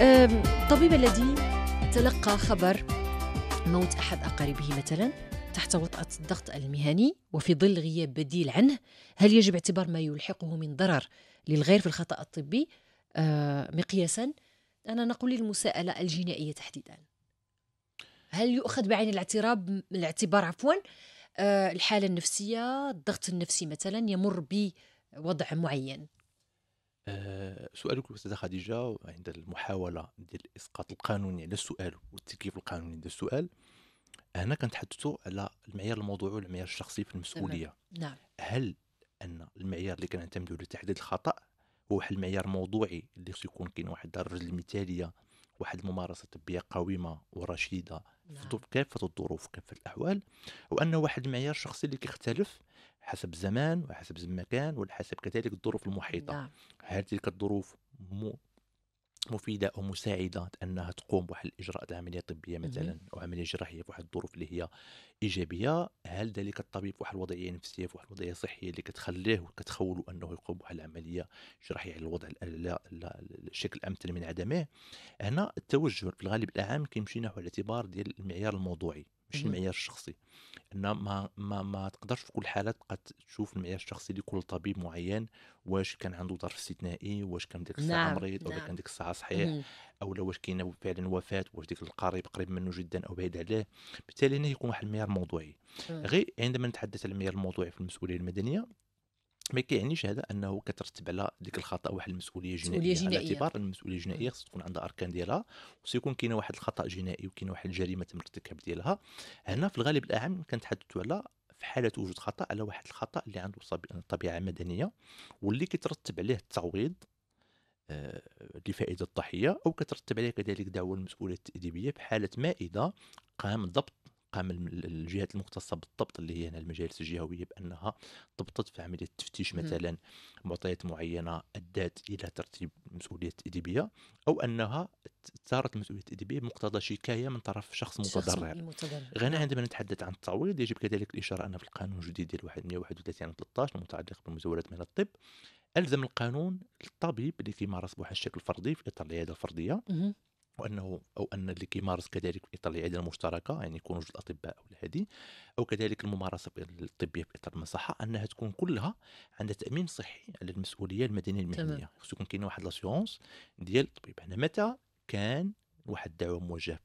الطبيب الذي تلقى خبر موت أحد أقاربه مثلا تحت وطأة الضغط المهني وفي ظل غياب بديل عنه هل يجب اعتبار ما يلحقه من ضرر للغير في الخطأ الطبي أه، مقياسا أنا نقول للمساءلة الجنائية تحديدا هل يؤخذ بعين الاعتراب الاعتبار عفوا أه، الحالة النفسية الضغط النفسي مثلا يمر بوضع معين آه، سؤالك الاستاذه خديجه عند المحاوله ديال الاسقاط القانوني على السؤال والتكييف القانوني ديال السؤال هنا كنتحدثوا على المعيار الموضوعي والمعيار الشخصي في المسؤوليه نعم هل ان المعيار اللي كنعتمدوا لتحديد الخطا هو واحد المعيار موضوعي اللي خصو يكون كاين واحد الدرجه المثاليه واحد الممارسه طبيه قويمه ورشيده نعم. في كافه الظروف كافه الاحوال وان واحد المعيار الشخصي اللي كيختلف حسب الزمان وحسب المكان وحسب كذلك الظروف المحيطة نعم. هل تلك الظروف م... مفيدة أو مساعدة أنها تقوم بواحد الإجراءات عملية طبية مثلا أو عملية جراحية في واحد الظروف اللي هي إيجابية هل ذلك الطبيب في واحد الوضعية نفسية في واحد الوضعية صحية اللي كتخليه وكتخوله أنه يقوم بواحد العملية جراحية على الوضع الشكل الأمثل من عدمه هنا التوجه في الغالب العام كيمشي نحو الاعتبار ديال المعيار الموضوعي ماشي المعيار الشخصي ان ما ما ما تقدرش في كل حاله تبقى تشوف المعيار الشخصي لكل طبيب معين واش كان عنده ظرف استثنائي واش كان ديك الساعه نعم. مريض او نعم. كان ديك الساعه صحيح او لا واش كاين فعلا وفاه واش ديك القريب قريب منه جدا او بعيد عليه بالتالي هنا يكون واحد المعيار موضوعي آه. غير عندما نتحدث على المعيار الموضوعي في المسؤوليه المدنيه ما كيعنيش هذا انه كترتب على ديك الخطا واحد المسؤوليه جنائيه على اعتبار المسؤوليه الجنائيه خص تكون عندها اركان ديالها وسيكون كاين واحد الخطا جنائي وكاين واحد الجريمه تم ارتكاب ديالها هنا في الغالب الاعم كنتحدثوا على في حاله وجود خطا على واحد الخطا اللي عنده طبيعه مدنيه واللي كيترتب عليه التعويض آه، لفائده الضحيه او كترتب عليه كذلك دعوه المسؤوليه التاديبيه بحاله ما اذا قام ضبط قام الجهات المختصه بالضبط اللي هي هنا المجالس الجهويه بانها ضبطت في عمليه التفتيش مثلا معطيات معينه ادت الى ترتيب مسؤوليه ادبيه او انها صارت المسؤولية الإدبية بمقتضى شكايه من طرف شخص متضرر غنى نعم. عندما نتحدث عن التعويض يجب كذلك الاشاره ان في القانون الجديد ديال 131 13 المتعلق بالمزورات من الطب الزم القانون الطبيب اللي كيمارس بواحد الشكل الفردي في اطار العياده الفرديه وانه او ان اللي كيمارس كذلك في اطار العياده المشتركه يعني يكونوا جوج الاطباء او هذه او كذلك الممارسه الطبيه في اطار المصحه انها تكون كلها عندها تامين صحي على المسؤوليه المدنيه المهنيه خصو يكون كاين واحد لاسيونس ديال الطبيب هنا متى كان واحد الدعوه موجهه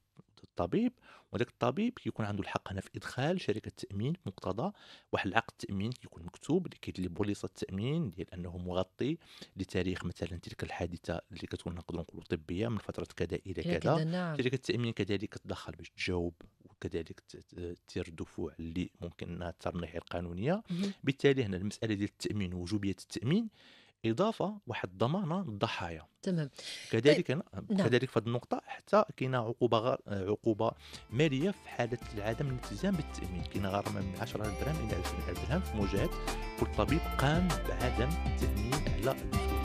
الطبيب وذاك الطبيب كيكون عنده الحق هنا في ادخال شركه التامين بمقتضى واحد العقد التامين كيكون مكتوب اللي كيدلي بوليصه التامين ديال انه مغطي لتاريخ مثلا تلك الحادثه اللي كتكون نقدر نقولوا طبيه من فتره كذا الى كذا نعم. شركه التامين كذلك تدخل باش تجاوب وكذلك تير الدفوع اللي ممكن انها تصير القانونيه بالتالي هنا المساله ديال التامين ووجوبيه التامين اضافه واحد الضمانه للضحايا تمام طيب، كذلك طيب. نعم. كذلك في هذه النقطه حتى كاينه عقوبه غار... عقوبه ماليه في حاله عدم الالتزام بالتامين كاينه غرامه من 10 درهم الى 2000 درهم في مواجهه كل طبيب قام بعدم التامين على الدكتور